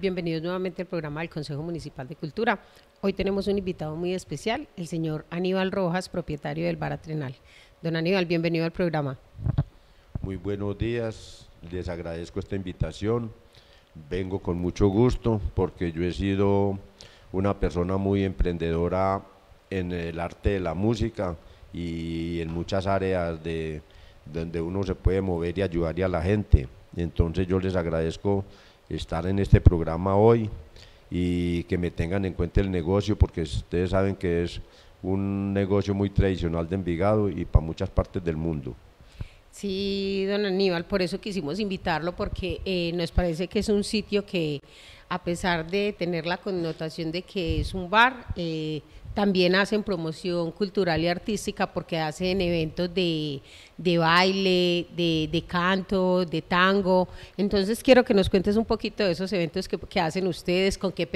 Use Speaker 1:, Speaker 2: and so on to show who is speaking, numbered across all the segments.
Speaker 1: Bienvenidos nuevamente al programa del Consejo Municipal de Cultura. Hoy tenemos un invitado muy especial, el señor Aníbal Rojas, propietario del Bar Atrenal. Don Aníbal, bienvenido al programa.
Speaker 2: Muy buenos días, les agradezco esta invitación. Vengo con mucho gusto porque yo he sido una persona muy emprendedora en el arte de la música y en muchas áreas de donde uno se puede mover y ayudar a la gente. Entonces yo les agradezco estar en este programa hoy y que me tengan en cuenta el negocio, porque ustedes saben que es un negocio muy tradicional de Envigado y para muchas partes del mundo.
Speaker 1: Sí, don Aníbal, por eso quisimos invitarlo, porque eh, nos parece que es un sitio que, a pesar de tener la connotación de que es un bar, eh, también hacen promoción cultural y artística porque hacen eventos de, de baile, de, canto, de tango. Entonces quiero que nos cuentes un poquito de esos eventos que, que hacen ustedes, con qué,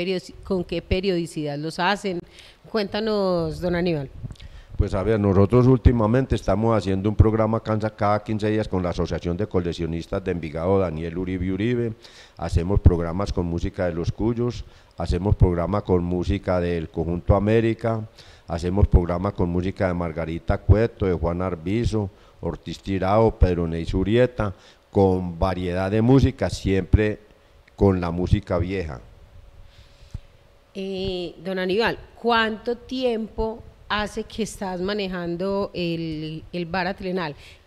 Speaker 1: con qué periodicidad los hacen. Cuéntanos, don Aníbal.
Speaker 2: Pues a ver, nosotros últimamente estamos haciendo un programa cada 15 días con la Asociación de Coleccionistas de Envigado, Daniel Uribe Uribe. Hacemos programas con música de los Cuyos, hacemos programa con música del Conjunto América, hacemos programa con música de Margarita Cueto, de Juan Arbizo, Ortiz Tirao, Pedro Ney Surieta, con variedad de música, siempre con la música vieja.
Speaker 1: Eh, don Aníbal, ¿cuánto tiempo hace que estás manejando el, el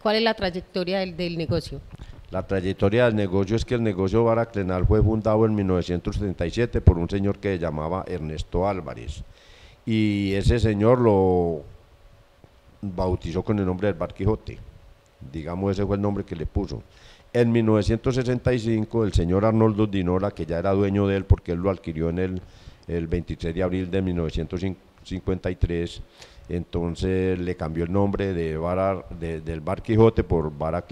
Speaker 1: ¿Cuál es la trayectoria del, negocio?
Speaker 2: La trayectoria del negocio es que el negocio Bar fue fundado en 1977 por un señor que se llamaba Ernesto Álvarez. Y ese señor lo bautizó con el nombre del Bar Quijote. Digamos, ese fue el nombre que le puso. En 1965, el señor Arnoldo Dinora que ya era dueño de él porque él lo adquirió en el, el 23 de abril de 1950, 53. Entonces le cambió el nombre de, del Bar Quijote por Bar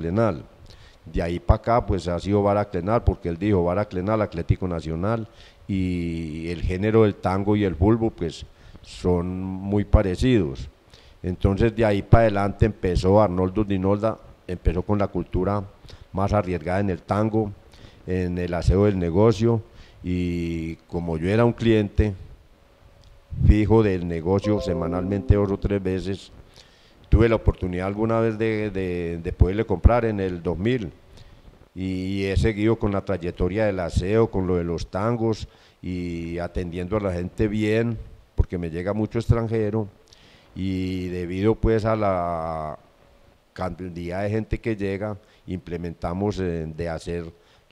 Speaker 2: De ahí para acá, pues ha sido Bar porque él dijo Bar Atlético Nacional, y el género del tango y el bulbo, pues son muy parecidos. Entonces de ahí para adelante empezó Arnoldo Dinolda, empezó con la cultura más arriesgada en el tango, en el aseo del negocio, y como yo era un cliente, fijo del negocio semanalmente dos o tres veces. Tuve la oportunidad alguna vez de, de, de poderle comprar en el 2000 y he seguido con la trayectoria del aseo, con lo de los tangos y atendiendo a la gente bien, porque me llega mucho extranjero y debido pues a la cantidad de gente que llega, implementamos de hacer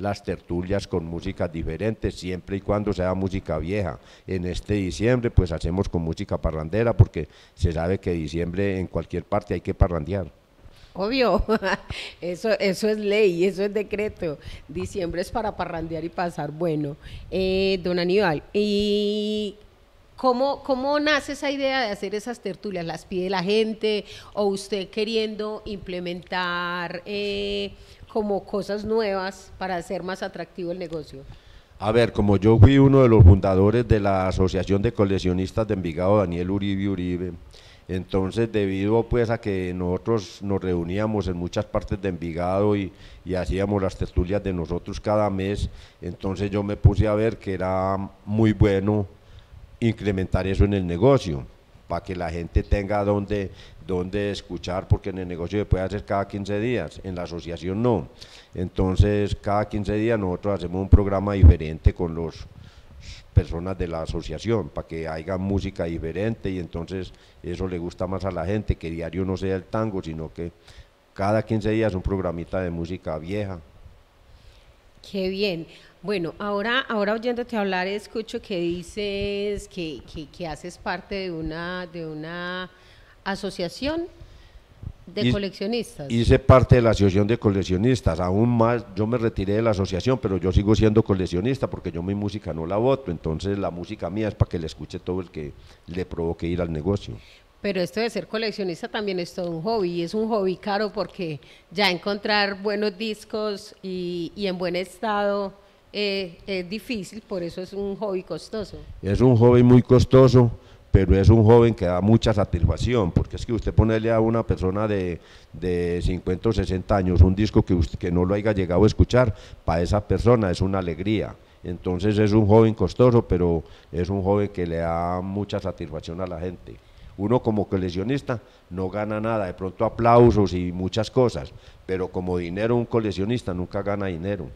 Speaker 2: las tertulias con música diferente, siempre y cuando sea música vieja. En este diciembre, pues hacemos con música parrandera, porque se sabe que diciembre en cualquier parte hay que parrandear.
Speaker 1: Obvio, eso, eso es ley, eso es decreto. Diciembre es para parrandear y pasar bueno. Eh, don Aníbal, ¿y cómo, cómo nace esa idea de hacer esas tertulias? ¿Las pide la gente o usted queriendo implementar eh, como cosas nuevas para hacer más atractivo
Speaker 2: el negocio? A ver, como yo fui uno de los fundadores de la Asociación de Coleccionistas de Envigado, Daniel Uribe Uribe, entonces debido pues a que nosotros nos reuníamos en muchas partes de Envigado y, y hacíamos las tertulias de nosotros cada mes, entonces yo me puse a ver que era muy bueno incrementar eso en el negocio para que la gente tenga donde, donde escuchar, porque en el negocio se puede hacer cada 15 días, en la asociación no. Entonces, cada 15 días nosotros hacemos un programa diferente con las personas de la asociación para que haya música diferente y entonces eso le gusta más a la gente, que diario no sea el tango, sino que cada 15 días un programita de música vieja.
Speaker 1: Qué bien. Bueno, ahora, ahora oyéndote hablar, escucho que dices que, que, haces parte de una, de una asociación de coleccionistas. Hice
Speaker 2: parte de la asociación de coleccionistas, aún más yo me retiré de la asociación, pero yo sigo siendo coleccionista porque yo mi música no la voto, entonces la música mía es para que la escuche todo el que le provoque ir al negocio.
Speaker 1: Pero esto de ser coleccionista también es todo un hobby, es un hobby caro porque ya encontrar buenos discos y, y en buen estado eh, es difícil, por eso es un hobby costoso.
Speaker 2: Es un hobby muy costoso, pero es un joven que da mucha satisfacción, porque es que usted ponele a una persona de, de 50 o 60 años un disco que, usted, que no lo haya llegado a escuchar, para esa persona es una alegría. Entonces es un joven costoso, pero es un joven que le da mucha satisfacción a la gente. Uno como coleccionista no gana nada, de pronto aplausos y muchas cosas, pero como dinero un coleccionista nunca gana dinero.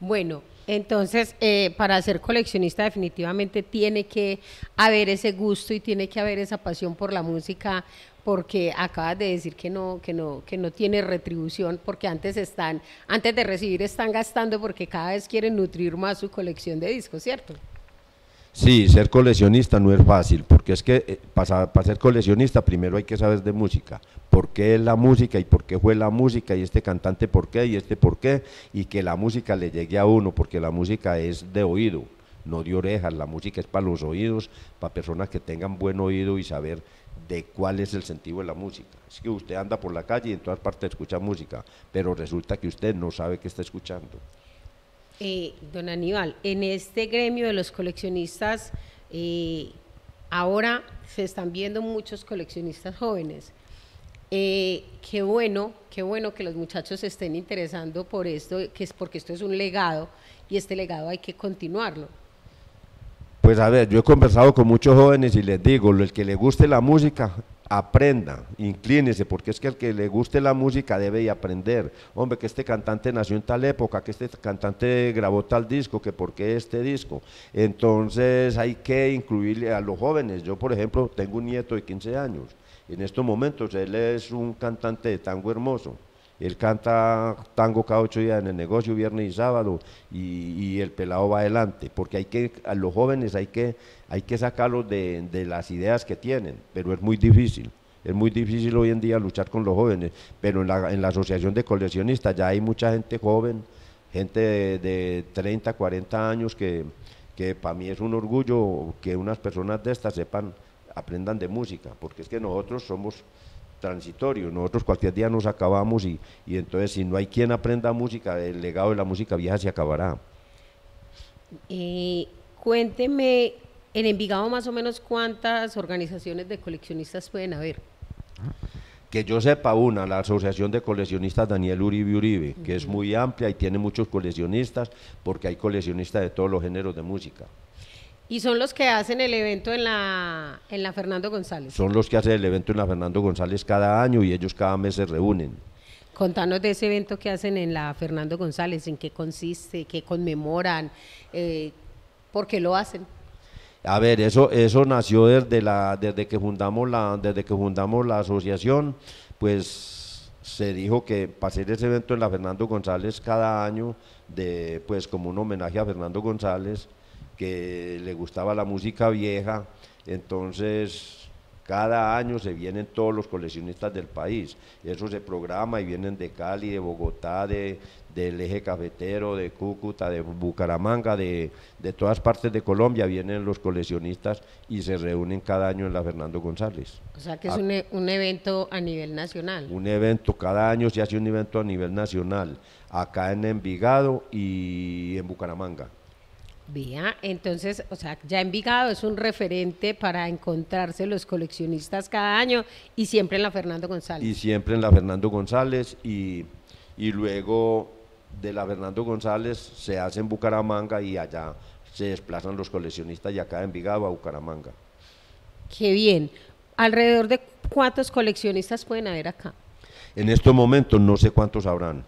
Speaker 1: Bueno, entonces, eh, para ser coleccionista definitivamente tiene que haber ese gusto y tiene que haber esa pasión por la música, porque acabas de decir que no, que no, que no tiene retribución, porque antes están, antes de recibir están gastando porque cada vez quieren nutrir más su colección de discos, ¿cierto?
Speaker 2: Sí, ser coleccionista no es fácil, porque es que eh, para, para, ser coleccionista primero hay que saber de música, por qué es la música y por qué fue la música y este cantante por qué y este por qué, y que la música le llegue a uno, porque la música es de oído, no de orejas, la música es para los oídos, para personas que tengan buen oído y saber de cuál es el sentido de la música. Es que usted anda por la calle y en todas partes escucha música, pero resulta que usted no sabe qué está escuchando.
Speaker 1: Eh, don Aníbal, en este gremio de los coleccionistas, eh, ahora se están viendo muchos coleccionistas jóvenes. Eh, qué bueno, qué bueno que los muchachos se estén interesando por esto, que es porque esto es un legado y este legado hay que continuarlo.
Speaker 2: Pues a ver, yo he conversado con muchos jóvenes y les digo, el que le guste la música, aprenda, inclínese, porque es que el que le guste la música debe y aprender. Hombre, que este cantante nació en tal época, que este cantante grabó tal disco, que por qué este disco. Entonces hay que incluirle a los jóvenes. Yo, por ejemplo, tengo un nieto de 15 años. En estos momentos él es un cantante de tango hermoso él canta tango cada ocho días en el negocio, viernes y sábado, y, el pelado va adelante, porque hay que, a los jóvenes hay que, hay que sacarlos de, las ideas que tienen, pero es muy difícil. Es muy difícil hoy en día luchar con los jóvenes, pero en la, Asociación de Coleccionistas ya hay mucha gente joven, gente de, 30, 40 años, que, que para mí es un orgullo que unas personas de estas sepan, aprendan de música, porque es que nosotros somos transitorio. Nosotros cualquier día nos acabamos y, entonces si no hay quien aprenda música, el legado de la música vieja se acabará.
Speaker 1: Eh, cuénteme, en Envigado más o menos cuántas organizaciones de coleccionistas pueden haber.
Speaker 2: Que yo sepa una, la Asociación de Coleccionistas Daniel Uribe Uribe, que es muy amplia y tiene muchos coleccionistas, porque hay coleccionistas de todos los géneros de música.
Speaker 1: Y son los que hacen el evento en la, en la Fernando González. Son
Speaker 2: los que hacen el evento en la Fernando González cada año y ellos cada mes se reúnen.
Speaker 1: Contanos de ese evento que hacen en la Fernando González, en qué consiste, qué conmemoran, eh, por qué lo hacen.
Speaker 2: A ver, eso, eso nació desde la, desde que fundamos la, desde que fundamos la asociación, pues se dijo que para hacer ese evento en la Fernando González cada año, de, pues como un homenaje a Fernando González, que le gustaba la música vieja, entonces cada año se vienen todos los coleccionistas del país, eso se programa y vienen de Cali, de Bogotá, de, del eje cafetero, de Cúcuta, de Bucaramanga, de, de todas partes de Colombia vienen los coleccionistas y se reúnen cada año en la Fernando González.
Speaker 1: O sea que es ah. un, e, un evento a nivel nacional. Un
Speaker 2: evento, cada año se hace un evento a nivel nacional, acá en Envigado y en Bucaramanga.
Speaker 1: Vea, entonces, o sea, ya Envigado es un referente para encontrarse los coleccionistas cada año y siempre en la Fernando González.
Speaker 2: Y siempre en la Fernando González y, luego de la Fernando González se hace en Bucaramanga y allá se desplazan los coleccionistas y acá en Envigado a Bucaramanga.
Speaker 1: Qué bien. ¿Alrededor de cuántos coleccionistas pueden haber acá?
Speaker 2: En estos momentos no sé cuántos habrán,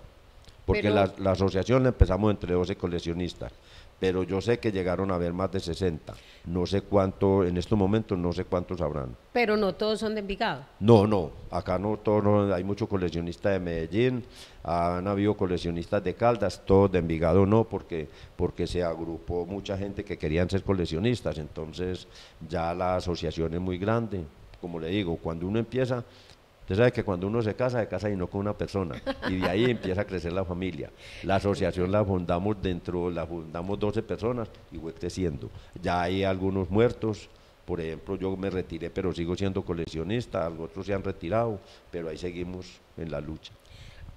Speaker 2: porque la, la asociación empezamos entre 12 coleccionistas pero yo sé que llegaron a haber más de 60. No sé cuánto, en estos momentos no sé cuántos habrán.
Speaker 1: Pero no todos son de Envigado.
Speaker 2: No, no, acá no todos, no, hay muchos coleccionistas de Medellín, han habido coleccionistas de Caldas, todos de Envigado no, porque, porque se agrupó mucha gente que querían ser coleccionistas, entonces ya la asociación es muy grande. Como le digo, cuando uno empieza Usted sabe que cuando uno se casa, de casa y no con una persona. Y de ahí empieza a crecer la familia. La asociación la fundamos dentro, la fundamos 12 personas y fue creciendo. Ya hay algunos muertos. Por ejemplo, yo me retiré, pero sigo siendo coleccionista. Otros se han retirado, pero ahí seguimos en la lucha.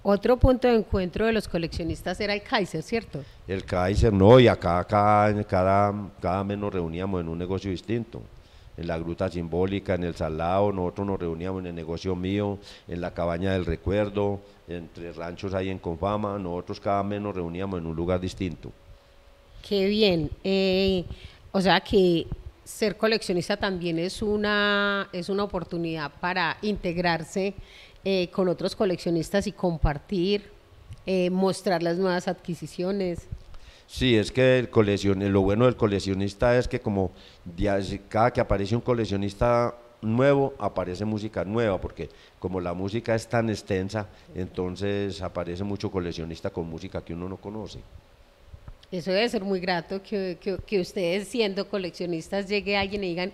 Speaker 1: Otro punto de encuentro de los coleccionistas era el Kaiser, ¿cierto?
Speaker 2: El Kaiser, no, y acá, acá cada, cada mes nos reuníamos en un negocio distinto en la gruta simbólica, en el Salado, nosotros nos reuníamos en el negocio mío, en la cabaña del recuerdo, entre ranchos ahí en Confama, nosotros cada mes nos reuníamos en un lugar distinto.
Speaker 1: Qué bien, eh, o sea que ser coleccionista también es una, es una oportunidad para integrarse eh, con otros coleccionistas y compartir, eh, mostrar las nuevas adquisiciones.
Speaker 2: Sí, es que el coleccion, lo bueno del coleccionista es que como cada que aparece un coleccionista nuevo, aparece música nueva, porque como la música es tan extensa, entonces aparece mucho coleccionista con música que uno no conoce.
Speaker 1: Eso debe ser muy grato que, que, ustedes siendo coleccionistas llegue alguien y digan,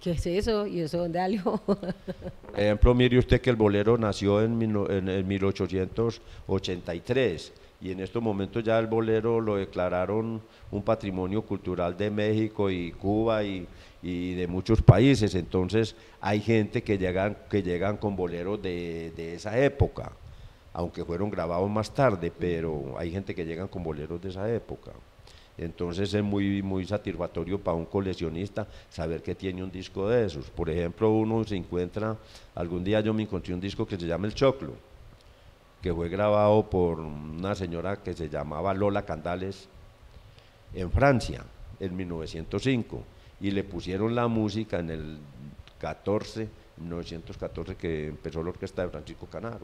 Speaker 1: ¿qué es eso? ¿Y eso dónde Por
Speaker 2: Ejemplo, mire usted que el bolero nació en, en, en 1883 y en estos momentos ya el bolero lo declararon un patrimonio cultural de México y Cuba y, y de muchos países. Entonces hay gente que llegan, que llegan con boleros de, de, esa época, aunque fueron grabados más tarde, pero hay gente que llegan con boleros de esa época. Entonces es muy, muy satisfactorio para un coleccionista saber que tiene un disco de esos. Por ejemplo, uno se encuentra, algún día yo me encontré un disco que se llama El Choclo que fue grabado por una señora que se llamaba Lola Candales en Francia, en 1905, y le pusieron la música en el 14, 1914, que empezó la orquesta de Francisco Canaro.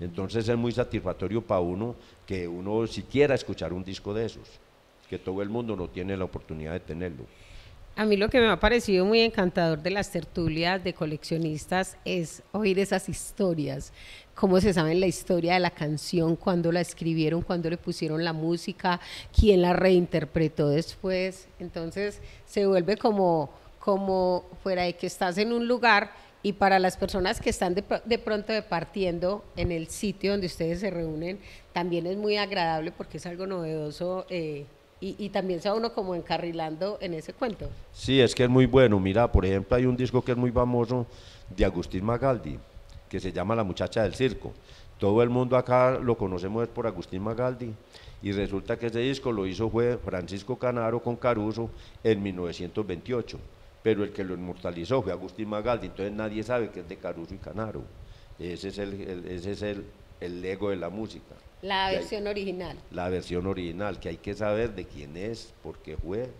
Speaker 2: Mm. Entonces es muy satisfactorio para uno que uno siquiera escuchar un disco de esos, que todo el mundo no tiene la oportunidad de tenerlo.
Speaker 1: A mí lo que me ha parecido muy encantador de las tertulias de coleccionistas es oír esas historias cómo se sabe la historia de la canción, cuándo la escribieron, cuándo le pusieron la música, quién la reinterpretó después. Entonces se vuelve como, como fuera de que estás en un lugar y para las personas que están de, de, pronto departiendo en el sitio donde ustedes se reúnen, también es muy agradable porque es algo novedoso eh, y, y, también se va uno como encarrilando en ese cuento.
Speaker 2: Sí, es que es muy bueno. Mira, por ejemplo, hay un disco que es muy famoso de Agustín Magaldi que se llama La Muchacha del Circo. Todo el mundo acá lo conocemos por Agustín Magaldi y resulta que ese disco lo hizo fue Francisco Canaro con Caruso en 1928, pero el que lo inmortalizó fue Agustín Magaldi, entonces nadie sabe que es de Caruso y Canaro. Ese es el, ese es el, ego de la música.
Speaker 1: La versión original.
Speaker 2: La versión original, que hay que saber de quién es, por qué fue.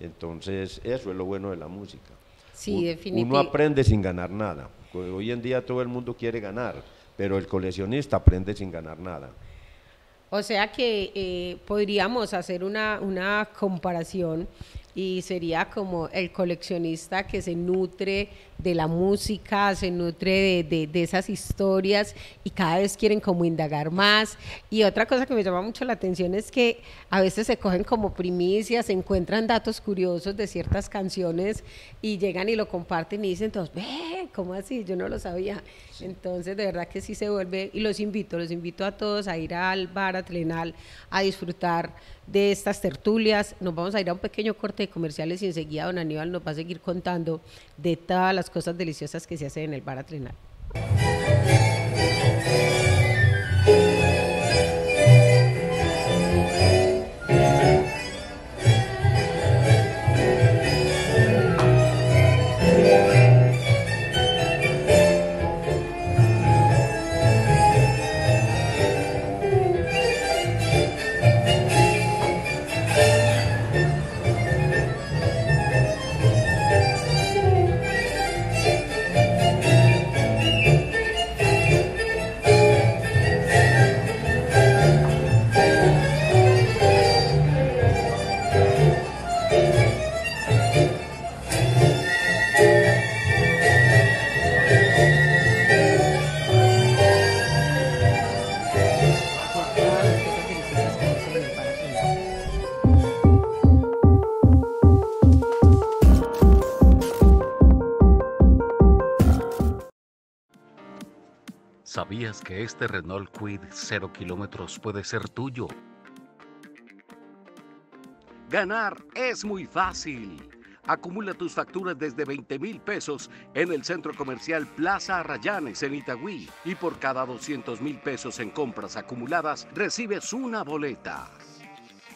Speaker 2: Entonces, eso es lo bueno de la música. Sí, definitivamente. Uno aprende sin ganar nada. Hoy en día todo el mundo quiere ganar, pero el coleccionista aprende sin ganar nada.
Speaker 1: O sea que eh, podríamos hacer una, una comparación y sería como el coleccionista que se nutre de la música, se nutre de, esas historias y cada vez quieren como indagar más. Y otra cosa que me llama mucho la atención es que a veces se cogen como primicias, se encuentran datos curiosos de ciertas canciones y llegan y lo comparten y dicen, entonces, ve, ¿cómo así? Yo no lo sabía. Entonces, de verdad que sí se vuelve, y los invito, los invito a todos a ir al bar, a trenal a disfrutar de estas tertulias. Nos vamos a ir a un pequeño corte de comerciales y enseguida don Aníbal nos va a seguir contando de todas las cosas deliciosas que se hacen en el bar atrenal.
Speaker 3: que este Renault Quid 0 kilómetros puede ser tuyo? Ganar es muy fácil. Acumula tus facturas desde 20 mil pesos en el centro comercial Plaza Arrayanes en Itagüí y por cada 200 mil pesos en compras acumuladas recibes una boleta.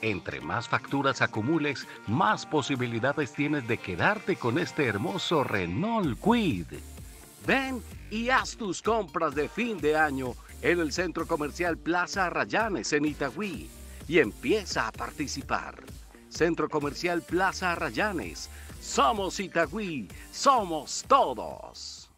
Speaker 3: Entre más facturas acumules, más posibilidades tienes de quedarte con este hermoso Renault Quid. Ven y haz tus compras de fin de año en el centro comercial Plaza Rayanes en Itagüí y empieza a participar. Centro comercial Plaza Rayanes Somos Itagüí, somos todos.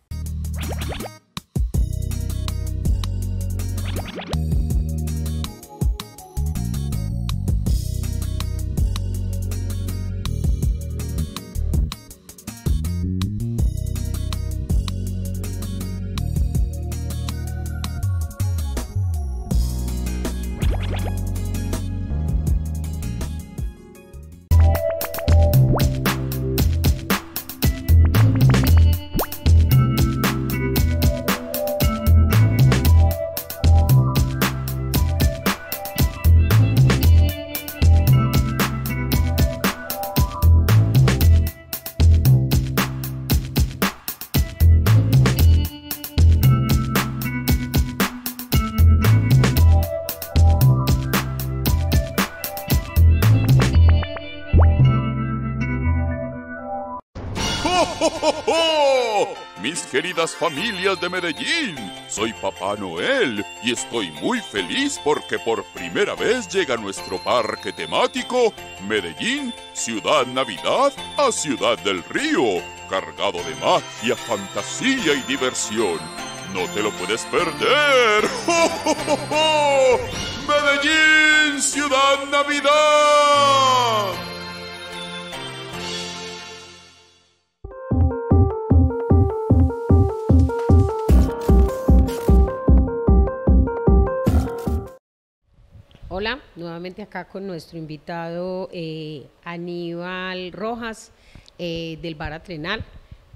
Speaker 4: queridas familias de Medellín. Soy Papá Noel y estoy muy feliz porque por primera vez llega nuestro parque temático Medellín, Ciudad Navidad a Ciudad del Río, cargado de magia, fantasía y diversión. No te lo puedes perder. ¡Oh, medellín Ciudad Navidad!
Speaker 1: nuevamente acá con nuestro invitado eh, Aníbal Rojas eh, del Bar Atrenal.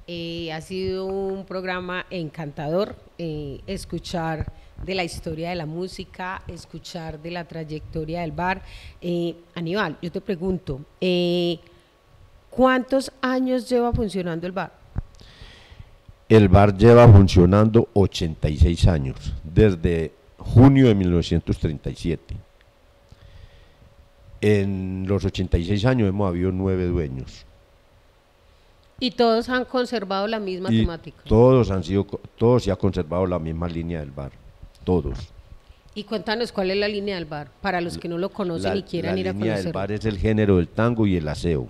Speaker 1: Eh, ha sido un programa encantador escuchar de la historia de la música, escuchar de la trayectoria del bar. Aníbal, yo te pregunto, ¿cuántos años lleva funcionando el bar?
Speaker 2: El bar lleva funcionando 86 años, desde junio de 1937. En los 86 años hemos habido nueve dueños.
Speaker 1: Y todos han conservado la misma temática.
Speaker 2: Todos han sido, todos se ha conservado la misma línea del bar, todos.
Speaker 1: Y cuéntanos cuál es la línea del bar, para los que no lo conocen y quieran ir a conocerlo. La línea del bar
Speaker 2: es el género del tango y el aseo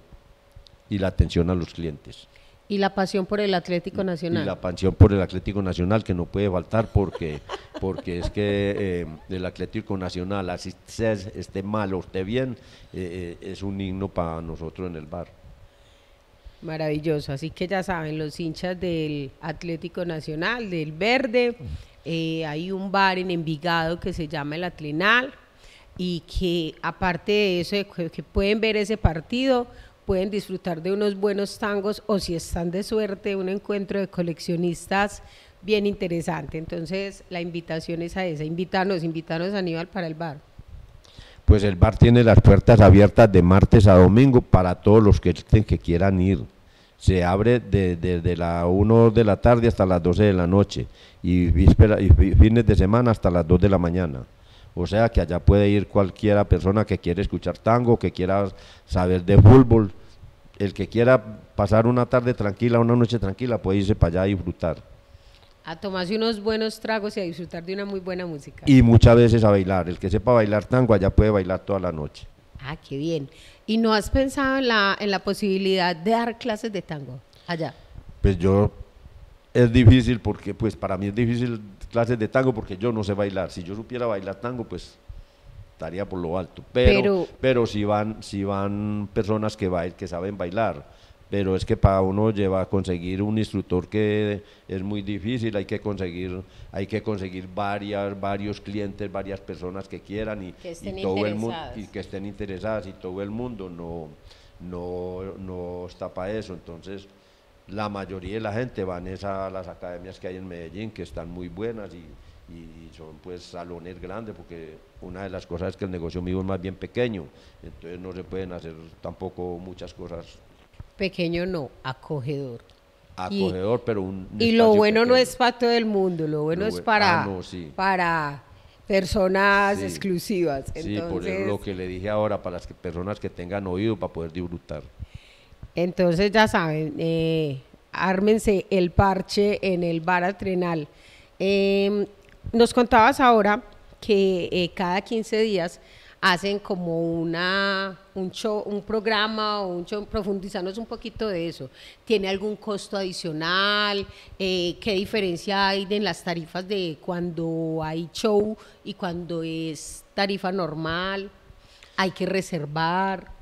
Speaker 2: y la atención a los clientes.
Speaker 1: Y la pasión por el Atlético Nacional. Y la
Speaker 2: pasión por el Atlético Nacional que no puede faltar porque, porque es que eh, el Atlético Nacional, así sea, esté mal o esté bien, eh, eh, es un himno para nosotros en el bar.
Speaker 1: Maravilloso, así que ya saben, los hinchas del Atlético Nacional, del Verde, hay un bar en Envigado que se llama el Atlenal y que aparte de eso, que pueden ver ese partido, pueden disfrutar de unos buenos tangos o si están de suerte, un encuentro de coleccionistas bien interesante. Entonces, la invitación es a esa. Invítanos, invítanos Aníbal para el bar.
Speaker 2: Pues el bar tiene las puertas abiertas de martes a domingo para todos los que, quieran ir. Se abre desde de, la 1 de la tarde hasta las 12 de la noche y, víspera, y fines de semana hasta las 2 de la mañana. O sea que allá puede ir cualquiera persona que quiera escuchar tango, que quiera saber de fútbol. El que quiera pasar una tarde tranquila, una noche tranquila, puede irse para allá a disfrutar.
Speaker 1: A tomarse unos buenos tragos y a disfrutar de una muy buena música. Y
Speaker 2: muchas veces a bailar. El que sepa bailar tango allá puede bailar toda la noche.
Speaker 1: Ah, qué bien. ¿Y no has pensado en la, en la posibilidad de dar clases de tango allá?
Speaker 2: Pues yo es difícil porque pues para mí es difícil clases de tango porque yo no sé bailar. Si yo supiera bailar tango, pues estaría por lo alto. Pero, pero, si van, si van personas que bail, que saben bailar. Pero es que para uno lleva a conseguir un instructor que es muy difícil, hay que conseguir, hay que conseguir varias, varios clientes, varias personas que quieran y, que estén todo el mundo y que estén interesadas y todo el mundo no, no, no está para eso. Entonces, la mayoría de la gente van a las academias que hay en Medellín, que están muy buenas y, son pues salones grandes, porque una de las cosas es que el negocio mío es más bien pequeño, entonces no se pueden hacer tampoco muchas cosas.
Speaker 1: Pequeño no, acogedor. Acogedor,
Speaker 2: pero un... y lo bueno no
Speaker 1: es para todo el mundo, lo bueno es para... Ah, para personas exclusivas. Sí, por lo
Speaker 2: que le dije ahora, para las personas que tengan oído para poder disfrutar.
Speaker 1: Entonces ya saben, eh, ármense el parche en el bar atrenal. Em, nos contabas ahora que eh, cada 15 días hacen como una un show, un programa o un show, profundizarnos un poquito de eso. ¿Tiene algún costo adicional? Eh, ¿Qué diferencia hay en las tarifas de cuando hay show y cuando es tarifa normal? ¿Hay que reservar?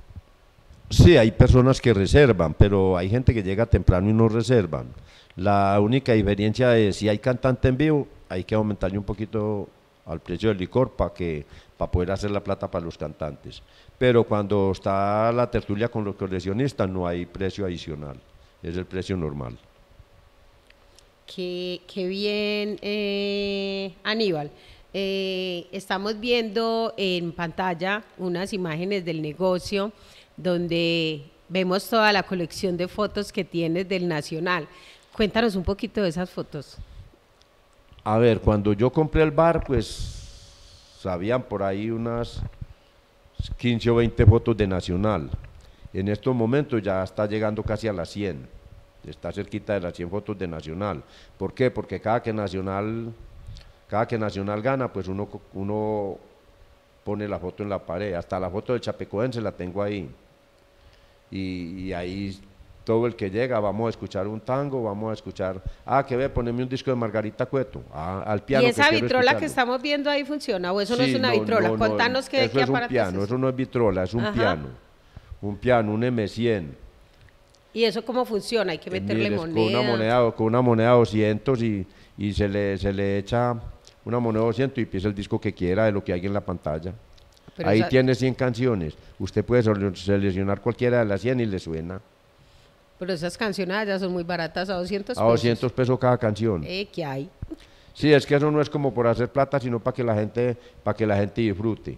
Speaker 2: Sí, hay personas que reservan, pero hay gente que llega temprano y no reservan. La única diferencia es si hay cantante en vivo, hay que aumentarle un poquito al precio del licor para que para poder hacer la plata para los cantantes. Pero cuando está la tertulia con los coleccionistas no hay precio adicional, es el precio normal.
Speaker 1: Qué, qué bien, eh, Aníbal. Eh, estamos viendo en pantalla unas imágenes del negocio donde vemos toda la colección de fotos que tienes del Nacional. Cuéntanos un poquito de esas fotos.
Speaker 2: A ver, cuando yo compré el bar, pues sabían por ahí unas 15 o 20 fotos de Nacional. En estos momentos ya está llegando casi a las 100. Está cerquita de las 100 fotos de Nacional. ¿Por qué? Porque cada que Nacional, cada que Nacional gana, pues uno, uno pone la foto en la pared. Hasta la foto del Chapecoense la tengo ahí y, ahí todo el que llega, vamos a escuchar un tango, vamos a escuchar, ah, que ve, poneme un disco de Margarita Cueto, ah, al piano. ¿Y esa vitrola que
Speaker 1: estamos viendo ahí funciona o eso no es una vitrola? No, no, qué, eso es un
Speaker 2: piano, eso no es vitrola, es un piano, un piano, un M100.
Speaker 1: ¿Y eso cómo funciona? Hay que eh, meterle moneda. Con una moneda,
Speaker 2: con una moneda 200 y, se, le, se le echa una moneda 200 y empieza el disco que quiera de lo que hay en la pantalla. Ahí tiene 100 canciones. Usted puede seleccionar cualquiera de las 100 y le suena.
Speaker 1: Pero esas canciones ya son muy baratas, a 200 pesos. A 200
Speaker 2: pesos cada canción.
Speaker 1: Eh, ¿qué hay?
Speaker 2: Sí, es que eso no es como por hacer plata, sino para que la gente, para que la gente disfrute.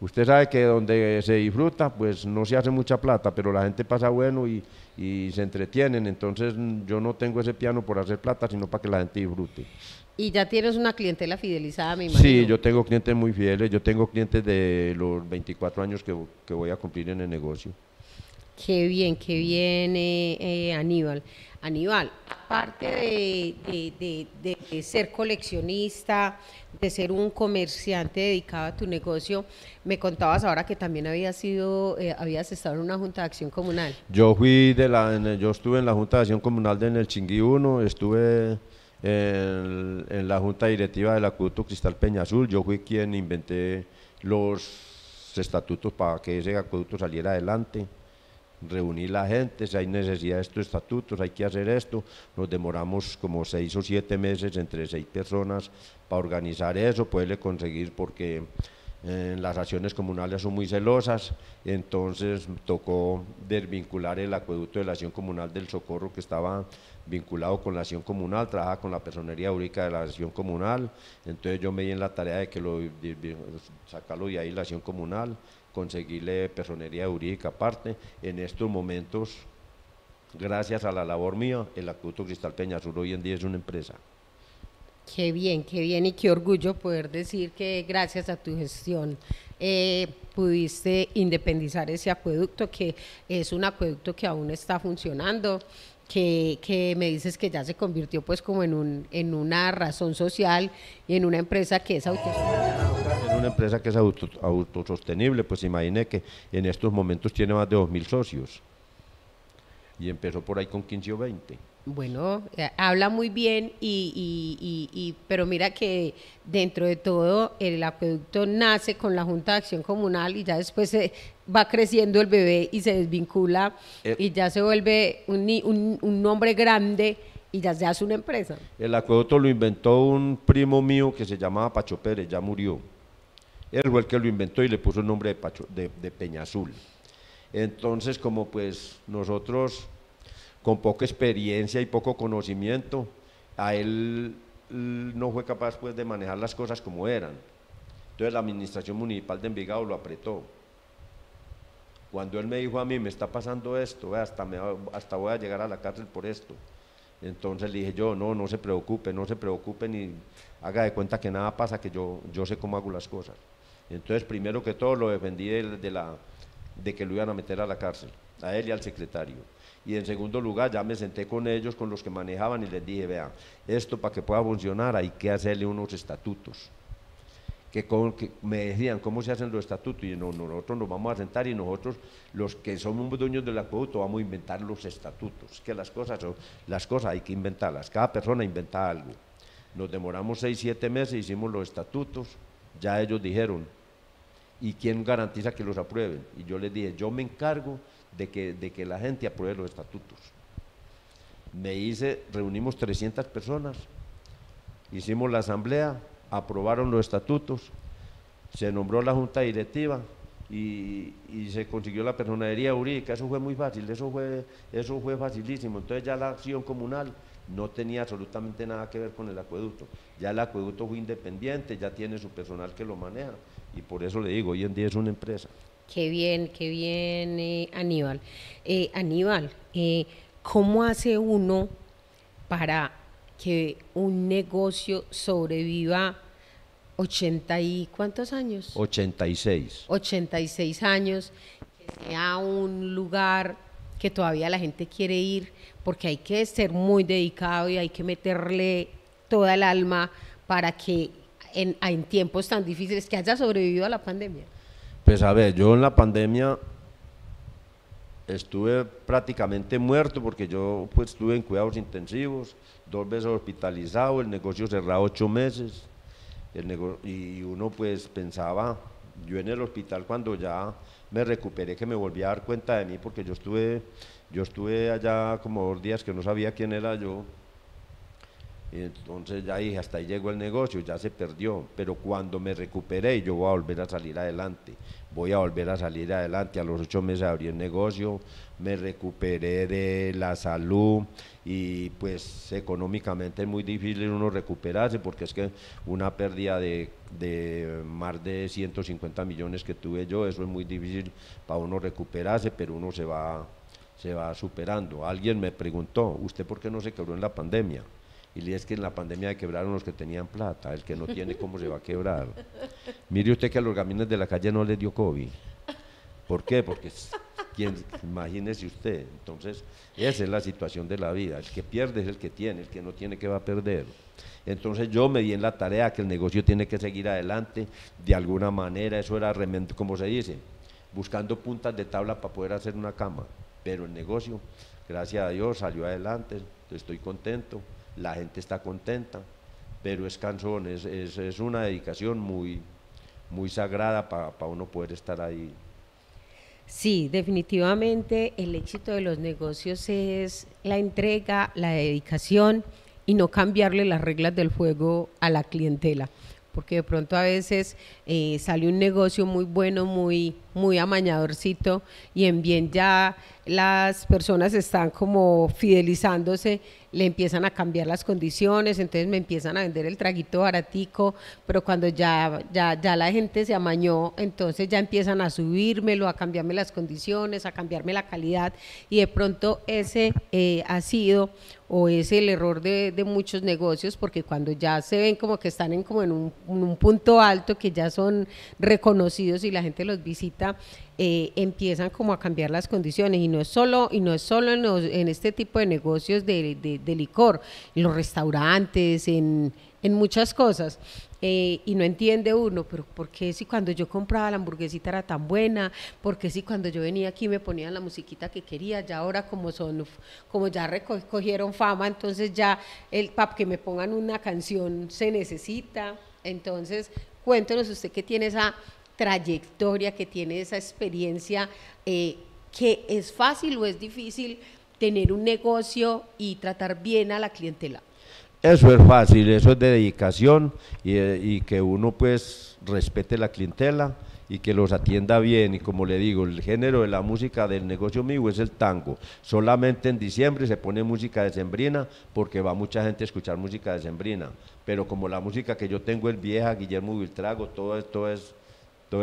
Speaker 2: Usted sabe que donde se disfruta, pues no se hace mucha plata, pero la gente pasa bueno y, y se entretienen. Entonces yo no tengo ese piano por hacer plata, sino para que la gente disfrute.
Speaker 1: Y ya tienes una clientela fidelizada, mi imagino. Sí,
Speaker 2: yo tengo clientes muy fieles, yo tengo clientes de los 24 años que, que voy a cumplir en el negocio.
Speaker 1: Qué bien, qué bien, eh, eh, Aníbal. Aníbal, aparte de, de, de, ser coleccionista, de ser un comerciante dedicado a tu negocio, me contabas ahora que también habías sido, eh, habías estado en una junta de acción comunal.
Speaker 2: Yo fui de la, yo estuve en la junta de acción comunal de en el Chingui 1, estuve en, la junta directiva del acueducto Cristal Peña Azul, yo fui quien inventé los estatutos para que ese acueducto saliera adelante reuní la gente, si hay necesidad de estos estatutos, hay que hacer esto. Nos demoramos como seis o siete meses entre seis personas para organizar eso, poderle conseguir porque eh, las acciones comunales son muy celosas, entonces tocó desvincular el acueducto de la acción comunal del Socorro que estaba vinculado con la acción comunal, trabajaba con la personería jurídica de la acción comunal, entonces yo me di en la tarea de que lo sacarlo de ahí la acción comunal, conseguirle personería jurídica aparte. En estos momentos, gracias a la labor mía, el acueducto Cristal Peña hoy en día es una empresa.
Speaker 1: Qué bien, qué bien y qué orgullo poder decir que gracias a tu gestión eh, pudiste independizar ese acueducto, que es un acueducto que aún está funcionando que, que, me dices que ya se convirtió pues como en, un, en una razón social y en una empresa que es autosostenible.
Speaker 2: En una empresa que es autosostenible, pues imagine que en estos momentos tiene más de 2.000 socios y empezó por ahí con 15 o 20
Speaker 1: bueno, eh, habla muy bien, y, pero mira que dentro de todo el acueducto nace con la Junta de Acción Comunal y ya después va creciendo el bebé y se desvincula eh, y ya se vuelve un, nombre grande y ya se hace una empresa.
Speaker 2: El acueducto lo inventó un primo mío que se llamaba Pacho Pérez, ya murió. Él fue el que lo inventó y le puso el nombre de, Pacho, de, de Peñazul. Entonces, como pues nosotros con poca experiencia y poco conocimiento, a él no fue capaz pues de manejar las cosas como eran. Entonces la administración municipal de Envigado lo apretó. Cuando él me dijo a mí, me está pasando esto, hasta, me, hasta voy a llegar a la cárcel por esto. Entonces le dije yo, no, no se preocupe, no se preocupe ni haga de cuenta que nada pasa, que yo, yo sé cómo hago las cosas. Entonces primero que todo lo defendí de la de que lo iban a meter a la cárcel, a él y al secretario. Y en segundo lugar, ya me senté con ellos, con los que manejaban, y les dije, vea, esto para que pueda funcionar hay que hacerle unos estatutos. Que, me decían, ¿cómo se hacen los estatutos? Y no, nosotros nos vamos a sentar y nosotros, los que somos dueños del acueducto, vamos a inventar los estatutos. Que las cosas, las cosas hay que inventarlas. Cada persona inventa algo. Nos demoramos seis, siete meses, hicimos los estatutos. Ya ellos dijeron, ¿Y quién garantiza que los aprueben? Y yo les dije, yo me encargo de que, de que la gente apruebe los estatutos. Me hice, reunimos 300 personas, hicimos la asamblea, aprobaron los estatutos, se nombró la junta directiva y, se consiguió la personería jurídica. Eso fue muy fácil, eso fue, eso fue facilísimo. Entonces ya la acción comunal no tenía absolutamente nada que ver con el acueducto. Ya el acueducto fue independiente, ya tiene su personal que lo maneja y por eso le digo, hoy en día es una empresa.
Speaker 1: Qué bien, qué bien, eh, Aníbal. Eh, Aníbal, eh, ¿cómo hace uno para que un negocio sobreviva 80 y cuántos años?
Speaker 2: 86.
Speaker 1: 86 años, que sea un lugar que todavía la gente quiere ir, porque hay que ser muy dedicado y hay que meterle toda el alma para que en, tiempos tan difíciles, que haya sobrevivido a la pandemia?
Speaker 2: Pues a ver, yo en la pandemia estuve prácticamente muerto porque yo pues estuve en cuidados intensivos, dos veces hospitalizado, el negocio cerrado ocho meses, el y uno pues pensaba, yo en el hospital cuando ya me recuperé que me volví a dar cuenta de mí porque yo estuve, yo estuve allá como dos días que no sabía quién era yo, entonces ya dije, hasta ahí llegó el negocio, ya se perdió, pero cuando me recuperé yo voy a volver a salir adelante, voy a volver a salir adelante, a los ocho meses abrí el negocio, me recuperé de la salud y pues económicamente es muy difícil uno recuperarse porque es que una pérdida de, más de 150 millones que tuve yo, eso es muy difícil para uno recuperarse, pero uno se va, se va superando. Alguien me preguntó, ¿usted por qué no se quebró en la pandemia? y es que en la pandemia quebraron los que tenían plata, el que no tiene, ¿cómo se va a quebrar? Mire usted que a los gamines de la calle no les dio COVID. ¿Por qué? Porque, quién imagínese usted, entonces, esa es la situación de la vida, el que pierde es el que tiene, el que no tiene que va a perder. Entonces yo me di en la tarea que el negocio tiene que seguir adelante, de alguna manera, eso era como se dice, buscando puntas de tabla para poder hacer una cama, pero el negocio, gracias a Dios, salió adelante, estoy contento, la gente está contenta, pero es canzón, es, una dedicación muy, muy sagrada para uno poder estar ahí.
Speaker 1: Sí, definitivamente el éxito de los negocios es la entrega, la dedicación y no cambiarle las reglas del juego a la clientela porque de pronto a veces eh, sale un negocio muy bueno, muy, muy amañadorcito, y en bien ya las personas están como fidelizándose le empiezan a cambiar las condiciones, entonces me empiezan a vender el traguito baratico, pero cuando ya, ya, la gente se amañó, entonces ya empiezan a subírmelo, a cambiarme las condiciones, a cambiarme la calidad y de pronto ese eh, ha sido o es el error de, muchos negocios porque cuando ya se ven como que están en como en un, un punto alto que ya son reconocidos y la gente los visita eh, empiezan como a cambiar las condiciones y no es solo y no es solo en, este tipo de negocios de, licor en los restaurantes en, muchas cosas eh, y no entiende uno pero por qué si cuando yo compraba la hamburguesita era tan buena por qué si cuando yo venía aquí me ponían la musiquita que quería ya ahora como son como ya recogieron fama entonces ya el pap que me pongan una canción se necesita entonces cuéntenos usted que tiene esa trayectoria, que tiene esa experiencia, eh, que es fácil o es difícil tener un negocio y tratar bien a la clientela.
Speaker 2: Eso es fácil, eso es de dedicación eh, y, que uno pues respete la clientela y que los atienda bien. Y como le digo, el género de la música del negocio mío es el tango. Solamente en diciembre se pone música de sembrina porque va mucha gente a escuchar música de sembrina. Pero como la música que yo tengo es vieja, Guillermo Viltrago, todo esto es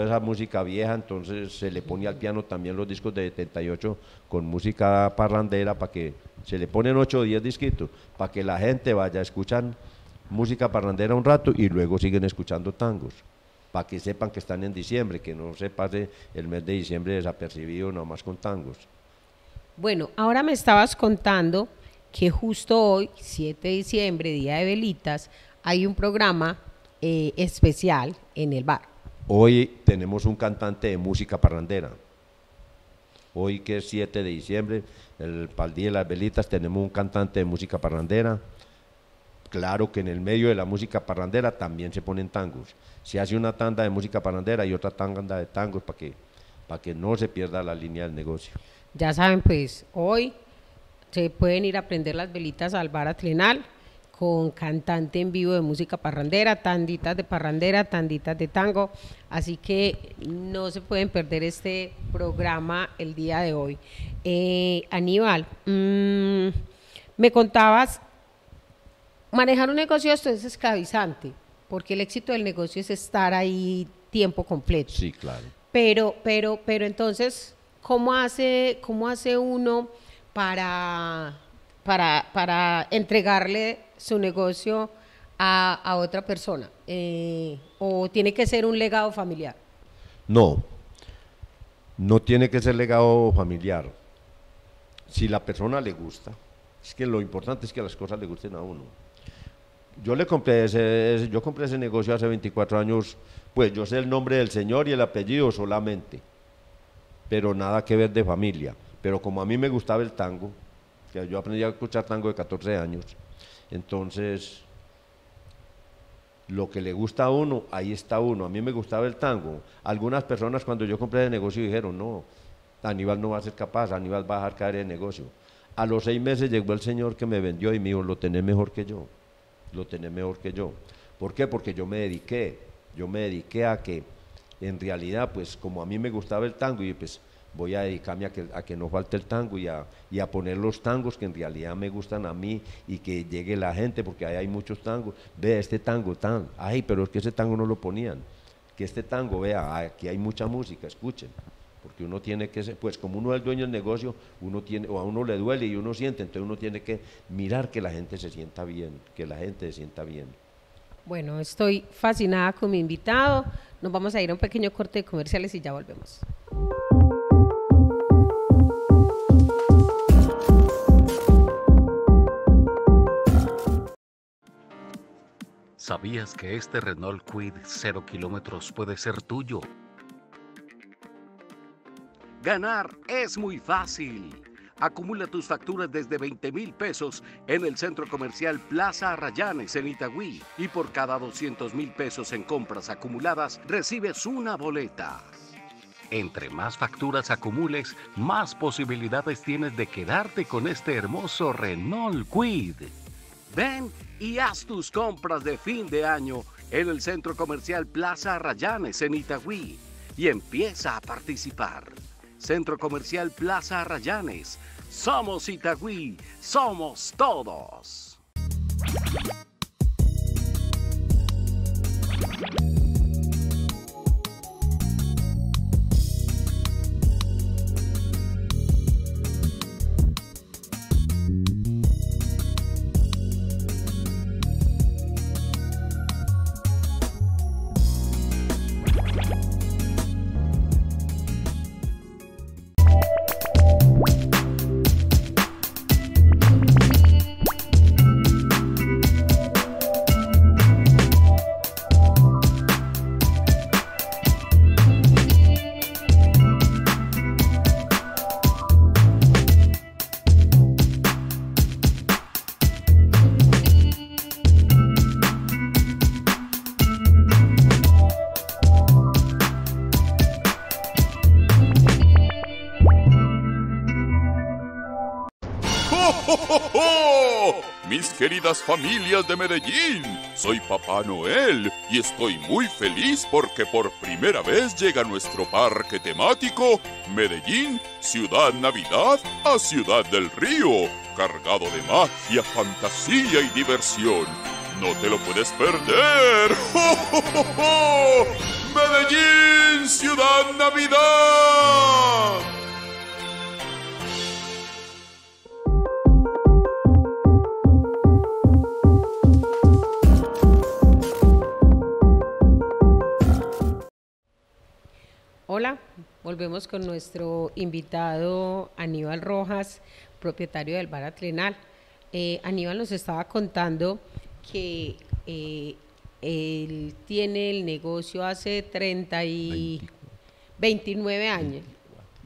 Speaker 2: esa música vieja, entonces se le pone al piano también los discos de 78 con música parlandera para que se le ponen 8 o 10 disquitos, para que la gente vaya a escuchar música parlandera un rato y luego siguen escuchando tangos, para que sepan que están en diciembre, que no se pase el mes de diciembre desapercibido nomás con tangos.
Speaker 1: Bueno, ahora me estabas contando que justo hoy, 7 de diciembre, Día de Velitas, hay un programa eh, especial en el bar.
Speaker 2: Hoy tenemos un cantante de música parrandera. Hoy que es 7 de diciembre, el, Paldí de las Velitas tenemos un cantante de música parrandera. Claro que en el medio de la música parrandera también se ponen tangos. Se hace una tanda de música parrandera y otra tanda de tangos para que, para que no se pierda la línea del negocio.
Speaker 1: Ya saben, pues hoy se pueden ir a aprender las velitas al bar atlinal, con cantante en vivo de música parrandera, tanditas de parrandera, tanditas de tango. Así que no se pueden perder este programa el día de hoy. Eh, Aníbal, mm, me contabas, manejar un negocio esto es esclavizante, porque el éxito del negocio es estar ahí tiempo completo. Sí, claro. Pero, pero, pero entonces, ¿cómo hace, cómo hace uno para para, entregarle su negocio a, otra persona? Eh, ¿O tiene que ser un legado familiar?
Speaker 2: No, no tiene que ser legado familiar. Si la persona le gusta, es que lo importante es que las cosas le gusten a uno. Yo le compré ese, yo compré ese negocio hace 24 años, pues yo sé el nombre del señor y el apellido solamente, pero nada que ver de familia. Pero como a mí me gustaba el tango, yo aprendí a escuchar tango de 14 años. Entonces, lo que le gusta a uno, ahí está uno. A mí me gustaba el tango. Algunas personas cuando yo compré el negocio dijeron, no, Aníbal no va a ser capaz, Aníbal va a dejar caer el negocio. A los seis meses llegó el señor que me vendió y me dijo, lo tenés mejor que yo, lo tenés mejor que yo. ¿Por qué? Porque yo me dediqué, yo me dediqué a que en realidad, pues como a mí me gustaba el tango y pues voy a dedicarme a que, a que no falte el tango y a, poner los tangos que en realidad me gustan a mí y que llegue la gente, porque ahí hay muchos tangos. Ve, este tango tan, ay, pero es que ese tango no lo ponían. Que este tango, vea, aquí hay mucha música, escuchen. Porque uno tiene que ser, pues como uno es el dueño del negocio, uno tiene, o a uno le duele y uno siente, entonces uno tiene que mirar que la gente se sienta bien, que la gente se sienta bien.
Speaker 1: Bueno, estoy fascinada con mi invitado. Nos vamos a ir a un pequeño corte de comerciales y ya volvemos.
Speaker 3: ¿Sabías que este Renault Quid 0 kilómetros puede ser tuyo? Ganar es muy fácil. Acumula tus facturas desde 20 mil pesos en el centro comercial Plaza Arrayanes en Itagüí y por cada 200 mil pesos en compras acumuladas recibes una boleta. Entre más facturas acumules, más posibilidades tienes de quedarte con este hermoso Renault Quid. Ven y haz tus compras de fin de año en el Centro Comercial Plaza Rayanes en Itagüí y empieza a participar. Centro Comercial Plaza Rayanes. Somos Itagüí, somos todos.
Speaker 4: las familias de Medellín. Soy Papá Noel y estoy muy feliz porque por primera vez llega nuestro parque temático Medellín, Ciudad Navidad a Ciudad del Río, cargado de magia, fantasía y diversión. No te lo puedes perder. ¡Oh, medellín Ciudad Navidad!
Speaker 1: Hola, volvemos con nuestro invitado Aníbal Rojas, propietario del Bar eh, Aníbal nos estaba contando que eh, él tiene el negocio hace 30 y 29 años.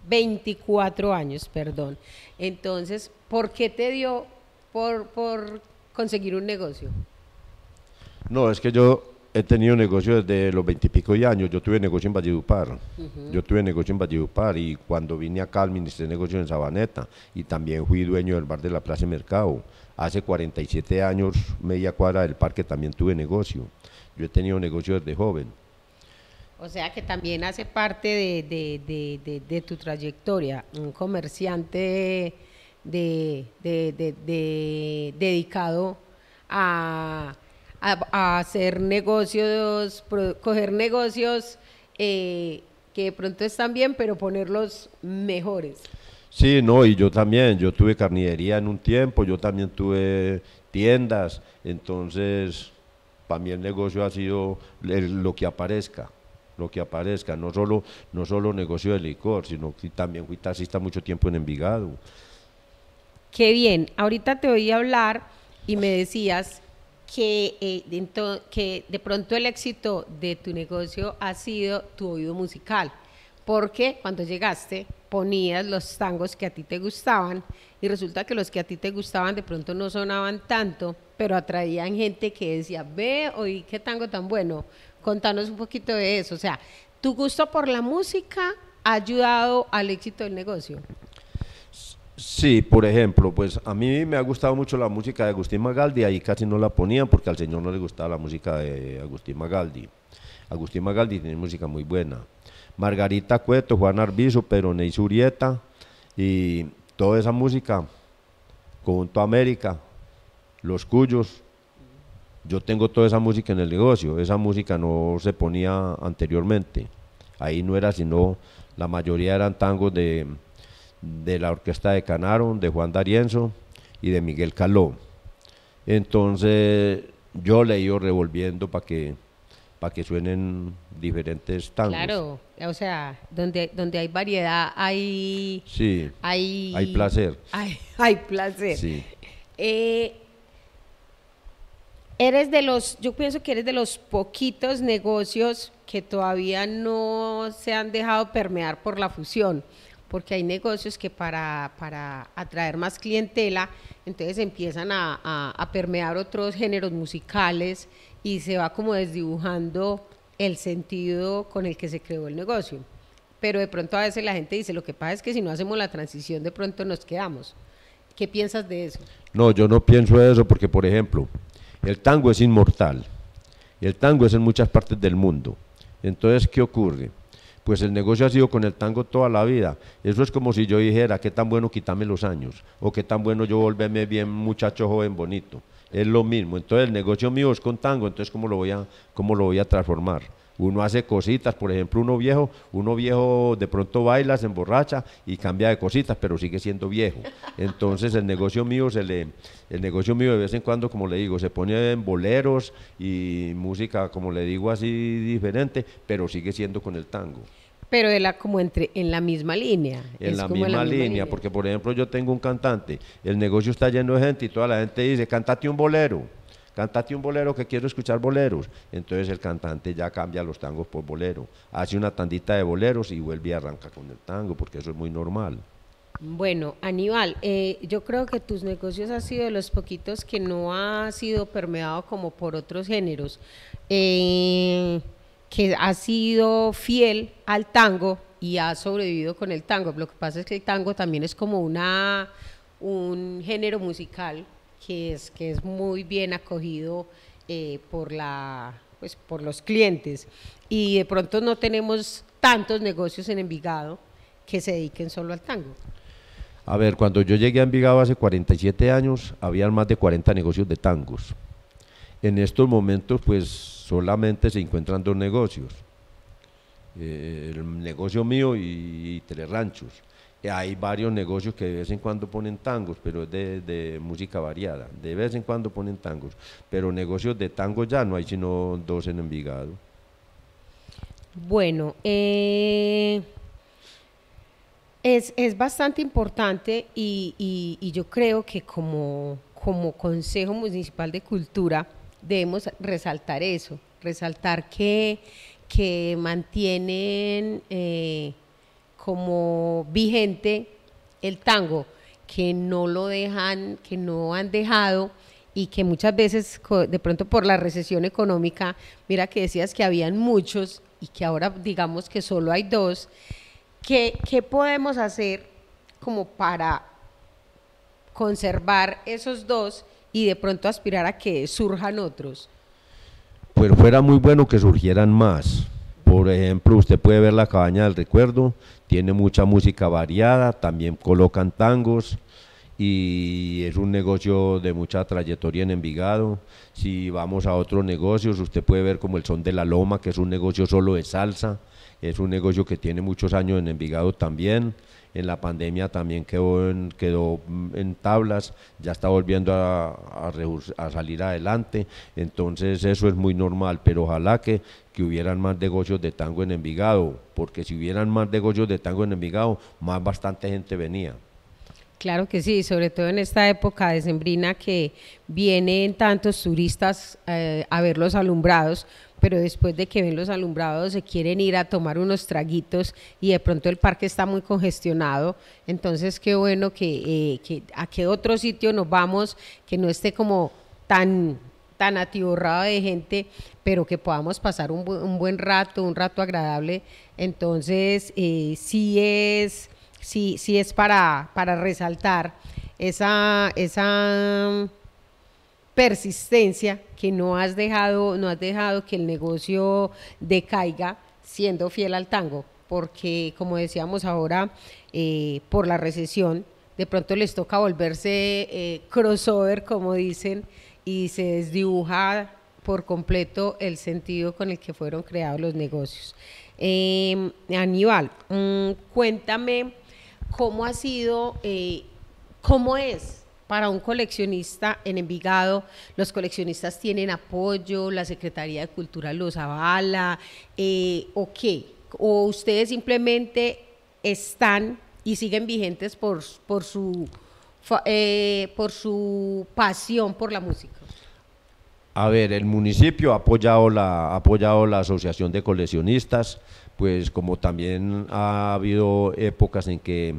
Speaker 1: 24. años, perdón. Entonces, ¿por qué te dio por, por conseguir un negocio?
Speaker 2: No, es que yo he tenido negocio desde los veintipico de años. Yo tuve negocio en Valledupar. Yo tuve negocio en Valledupar y cuando vine acá de negocio en Sabaneta y también fui dueño del bar de la Plaza Mercado. Hace 47 años, media cuadra del parque, también tuve negocio. Yo he tenido negocio desde joven.
Speaker 1: O sea que también hace parte de, de tu trayectoria, un comerciante de, dedicado a a, hacer negocios, coger negocios eh, que de pronto están bien, pero ponerlos mejores.
Speaker 2: Sí, no, y yo también, yo tuve carnicería en un tiempo, yo también tuve tiendas, entonces para mí el negocio ha sido lo que aparezca lo que aparezca, no solo, no solo negocio de licor, sino que también fui taxista mucho tiempo en Envigado.
Speaker 1: Qué bien, ahorita te oí hablar y me decías que, eh, de que de pronto el éxito de tu negocio ha sido tu oído musical, porque cuando llegaste ponías los tangos que a ti te gustaban y resulta que los que a ti te gustaban de pronto no sonaban tanto, pero atraían gente que decía, ve, oí qué tango tan bueno, contanos un poquito de eso, o sea, tu gusto por la música ha ayudado al éxito del negocio.
Speaker 2: Sí, por ejemplo, pues a mí me ha gustado mucho la música de Agustín Magaldi, ahí casi no la ponían porque al señor no le gustaba la música de Agustín Magaldi. Agustín Magaldi tiene música muy buena. Margarita Cueto, Juan Arbizo, Peroney Urieta y toda esa música, junto a América, Los Cuyos. Yo tengo toda esa música en el negocio, esa música no se ponía anteriormente. Ahí no era sino, la mayoría eran tangos de de la orquesta de Canaro, de Juan D'Arienzo y de Miguel Caló. Entonces yo le he ido revolviendo para que, para que suenen diferentes tangos. Claro,
Speaker 1: o sea, donde, donde hay variedad hay... Sí, hay, hay placer. Hay, hay placer. Eh, eres de los, yo pienso que eres de los poquitos negocios que todavía no se han dejado permear por la fusión porque hay negocios que para, atraer más clientela, entonces empiezan a, permear otros géneros musicales y se va como desdibujando el sentido con el que se creó el negocio. Pero de pronto a veces la gente dice, lo que pasa es que si no hacemos la transición, de pronto nos quedamos. ¿Qué piensas de eso?
Speaker 2: No, yo no pienso eso porque, por ejemplo, el tango es inmortal. El tango es en muchas partes del mundo. Entonces, ¿qué ocurre? pues el negocio ha sido con el tango toda la vida. Eso es como si yo dijera, qué tan bueno quitarme los años, o qué tan bueno yo volverme bien muchacho joven bonito. Es lo mismo. Entonces el negocio mío es con tango, entonces ¿cómo lo voy a, cómo lo voy a transformar? Uno hace cositas, por ejemplo, uno viejo, uno viejo de pronto baila, se emborracha y cambia de cositas, pero sigue siendo viejo. Entonces el negocio mío se le, el negocio mío de vez en cuando, como le digo, se pone en boleros y música, como le digo, así diferente, pero sigue siendo con el tango.
Speaker 1: Pero era como entre, en la misma línea. En, la, misma línea,
Speaker 2: porque por ejemplo yo tengo un cantante, el negocio está lleno de gente y toda la gente dice, cántate un bolero, cántate un bolero que quiero escuchar boleros. Entonces el cantante ya cambia los tangos por bolero, hace una tandita de boleros y vuelve y arranca con el tango, porque eso es muy normal.
Speaker 1: Bueno, Aníbal, eh, yo creo que tus negocios han sido de los poquitos que no ha sido permeado como por otros géneros. Eh, que ha sido fiel al tango y ha sobrevivido con el tango. Lo que pasa es que el tango también es como una, un género musical que es, que es muy bien acogido eh, por, la, pues, por los clientes. Y de pronto no tenemos tantos negocios en Envigado que se dediquen solo al tango.
Speaker 2: A ver, cuando yo llegué a Envigado hace 47 años, había más de 40 negocios de tangos. En estos momentos, pues solamente se encuentran dos negocios. Eh, el negocio mío y, tres ranchos. Eh, hay varios negocios que de vez en cuando ponen tangos, pero es de, música variada. De vez en cuando ponen tangos. Pero negocios de tango ya no hay sino dos en Envigado.
Speaker 1: Bueno, eh, es, bastante importante y, yo creo que como Consejo Municipal de Cultura, debemos resaltar eso, resaltar que, que mantienen eh, como vigente el tango, que no lo dejan, que no han dejado y que muchas veces de pronto por la recesión económica, mira que decías que habían muchos y que ahora digamos que solo hay dos, ¿qué, qué podemos hacer como para conservar esos dos? y de pronto aspirar a que surjan otros?
Speaker 2: Pues fuera muy bueno que surgieran más. Por ejemplo, usted puede ver la cabaña del recuerdo, tiene mucha música variada, también colocan tangos y es un negocio de mucha trayectoria en Envigado. Si vamos a otros negocios, usted puede ver como el Son de la Loma, que es un negocio solo de salsa, es un negocio que tiene muchos años en Envigado también en la pandemia también quedó en, quedó mm, en tablas, ya está volviendo a, a, salir adelante, entonces eso es muy normal, pero ojalá que, que hubieran más negocios de tango en Envigado, porque si hubieran más negocios de tango en Envigado, más bastante gente venía.
Speaker 1: Claro que sí, sobre todo en esta época de sembrina que vienen tantos turistas eh, a ver los alumbrados, pero después de que ven los alumbrados se quieren ir a tomar unos traguitos y de pronto el parque está muy congestionado. Entonces, qué bueno que, eh, a qué otro sitio nos vamos que no esté como tan tan atiborrado de gente, pero que podamos pasar un, buen rato, un rato agradable. Entonces, eh, sí es, es para, para resaltar esa, esa persistencia que no has dejado, no has dejado que el negocio decaiga siendo fiel al tango, porque como decíamos ahora, eh, por la recesión, de pronto les toca volverse eh, crossover, como dicen, y se desdibuja por completo el sentido con el que fueron creados los negocios. Em, Aníbal, mm, cuéntame cómo ha sido, eh, cómo es para un coleccionista en Envigado, los coleccionistas tienen apoyo, la Secretaría de Cultura los avala, eh, o qué, o ustedes simplemente están y siguen vigentes por, por, su, eh, por su pasión por la música.
Speaker 2: A ver, el municipio ha apoyado la, ha apoyado la Asociación de Coleccionistas, pues como también ha habido épocas en que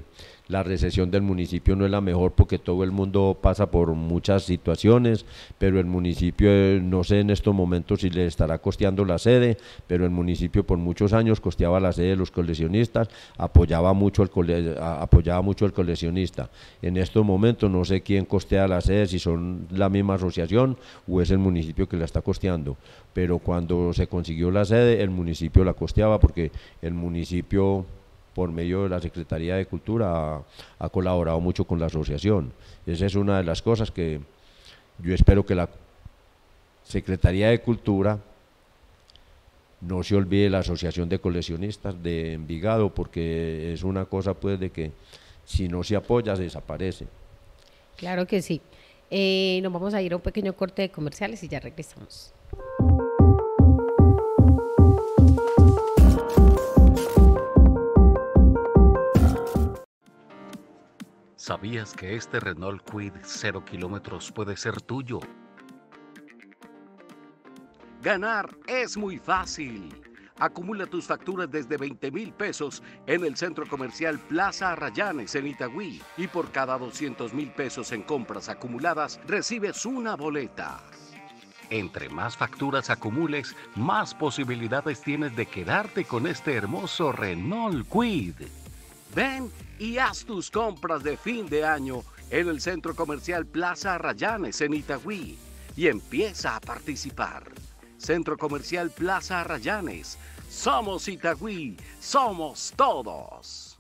Speaker 2: la recesión del municipio no es la mejor porque todo el mundo pasa por muchas situaciones, pero el municipio, eh, no sé en estos momentos si le estará costeando la sede, pero el municipio por muchos años costeaba la sede de los coleccionistas, apoyaba mucho el apoyaba mucho el coleccionista. En estos momentos no sé quién costea la sede, si son la misma asociación o es el municipio que la está costeando, pero cuando se consiguió la sede, el municipio la costeaba porque el municipio por medio de la Secretaría de Cultura ha, colaborado mucho con la asociación. Esa es una de las cosas que yo espero que la Secretaría de Cultura no se olvide la Asociación de Coleccionistas de Envigado, porque es una cosa pues de que si no se apoya se desaparece.
Speaker 1: Claro que sí. Eh, nos vamos a ir a un pequeño corte de comerciales y ya regresamos.
Speaker 3: ¿Sabías que este Renault Quid 0 kilómetros puede ser tuyo? Ganar es muy fácil. Acumula tus facturas desde 20 mil pesos en el centro comercial Plaza Arrayanes en Itagüí y por cada 200 mil pesos en compras acumuladas recibes una boleta. Entre más facturas acumules, más posibilidades tienes de quedarte con este hermoso Renault Quid. Ven y haz tus compras de fin de año en el centro comercial Plaza Rayanes en Itagüí y empieza a participar. Centro comercial Plaza Rayanes Somos Itagüí, somos todos.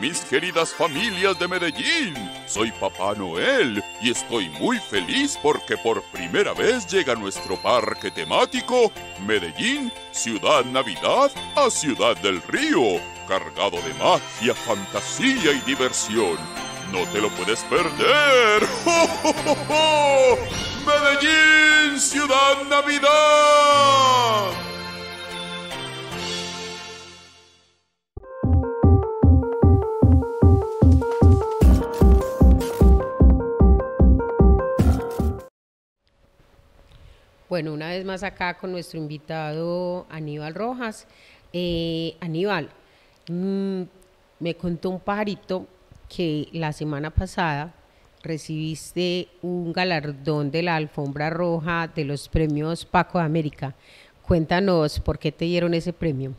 Speaker 4: Mis queridas familias de Medellín, soy Papá Noel y estoy muy feliz porque por primera vez llega nuestro parque temático Medellín, Ciudad Navidad a Ciudad del Río, cargado de magia, fantasía y diversión. No te lo puedes perder. medellín Ciudad Navidad!
Speaker 1: Bueno, una vez más acá con nuestro invitado Aníbal Rojas. Eh, Aníbal, mm, me contó un pajarito que la semana pasada recibiste un galardón de la alfombra roja de los premios Paco de América. Cuéntanos por qué te dieron ese premio.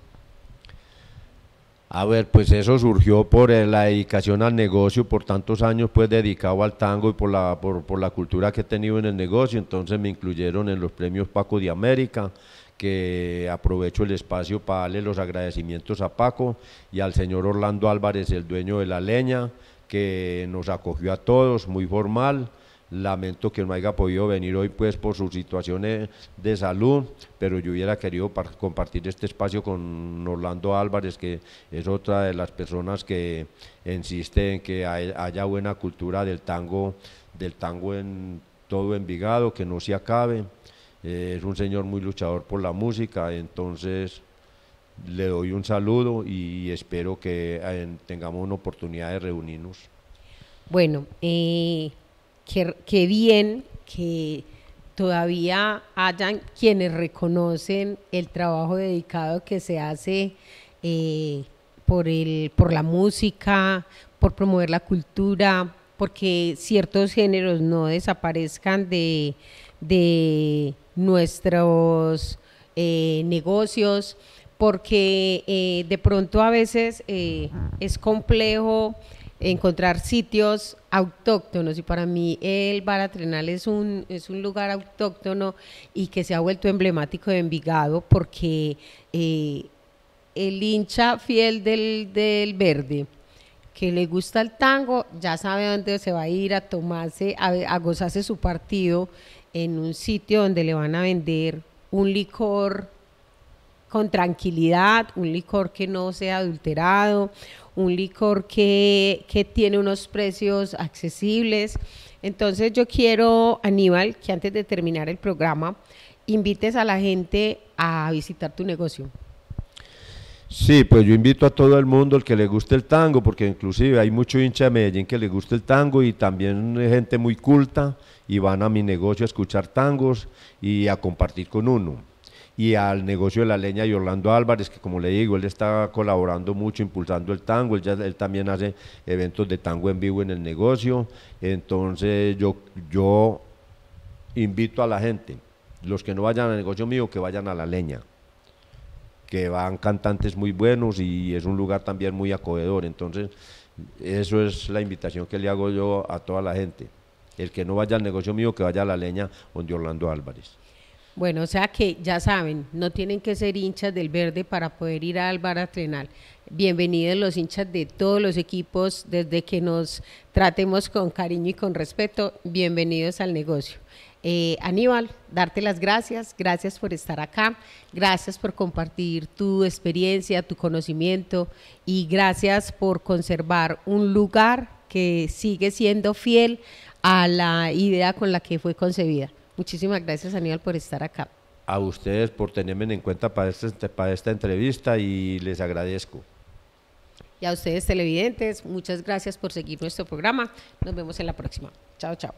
Speaker 2: A ver, pues eso surgió por eh, la dedicación al negocio, por tantos años pues dedicado al tango y por la, por, por, la cultura que he tenido en el negocio, entonces me incluyeron en los premios Paco de América, que aprovecho el espacio para darle los agradecimientos a Paco y al señor Orlando Álvarez, el dueño de la leña, que nos acogió a todos muy formal Lamento que no haya podido venir hoy pues por sus situaciones de salud, pero yo hubiera querido compartir este espacio con Orlando Álvarez, que es otra de las personas que insiste en que haya buena cultura del tango, del tango en todo Envigado, que no se acabe. Eh, es un señor muy luchador por la música, entonces le doy un saludo y espero que eh, tengamos una oportunidad de reunirnos.
Speaker 1: Bueno, eh, qué bien que todavía hayan quienes reconocen el trabajo dedicado que se hace eh, por, el, por la música, por promover la cultura, porque ciertos géneros no desaparezcan de, nuestros eh, negocios, porque eh, de pronto a veces es complejo encontrar sitios autóctonos y para mí el Baratrenal es un, es un lugar autóctono y que se ha vuelto emblemático de Envigado porque eh, el hincha fiel del, del verde que le gusta el tango ya sabe dónde se va a ir a tomarse, a gozarse su partido en un sitio donde le van a vender un licor con tranquilidad, un licor que no sea adulterado, un licor que, que tiene unos precios accesibles. Entonces yo quiero, Aníbal, que antes de terminar el programa, invites a la gente a visitar tu negocio.
Speaker 2: Sí, pues yo invito a todo el mundo el que le guste el tango, porque inclusive hay mucho hincha de Medellín que le gusta el tango y también gente muy culta y van a mi negocio a escuchar tangos y a compartir con uno y al negocio de la leña y Orlando Álvarez, que como le digo, él está colaborando mucho, impulsando el tango, él, también hace eventos de tango en vivo en el negocio, entonces yo, yo invito a la gente, los que no vayan al negocio mío, que vayan a la leña que van cantantes muy buenos y es un lugar también muy acogedor. Entonces, eso es la invitación que le hago yo a toda la gente. El que no vaya al negocio mío, que vaya a la leña donde Orlando Álvarez.
Speaker 1: Bueno, o sea que ya saben, no tienen que ser hinchas del verde para poder ir al Baratrenal. Bienvenidos los hinchas de todos los equipos, desde que nos tratemos con cariño y con respeto, bienvenidos al negocio. Eh, Aníbal, darte las gracias, gracias por estar acá, gracias por compartir tu experiencia, tu conocimiento y gracias por conservar un lugar que sigue siendo fiel a la idea con la que fue concebida. Muchísimas gracias, Aníbal, por estar acá.
Speaker 2: A ustedes por tenerme en cuenta para, este, para esta entrevista y les agradezco.
Speaker 1: Y a ustedes, televidentes, muchas gracias por seguir nuestro programa. Nos vemos en la próxima. Chao, chao.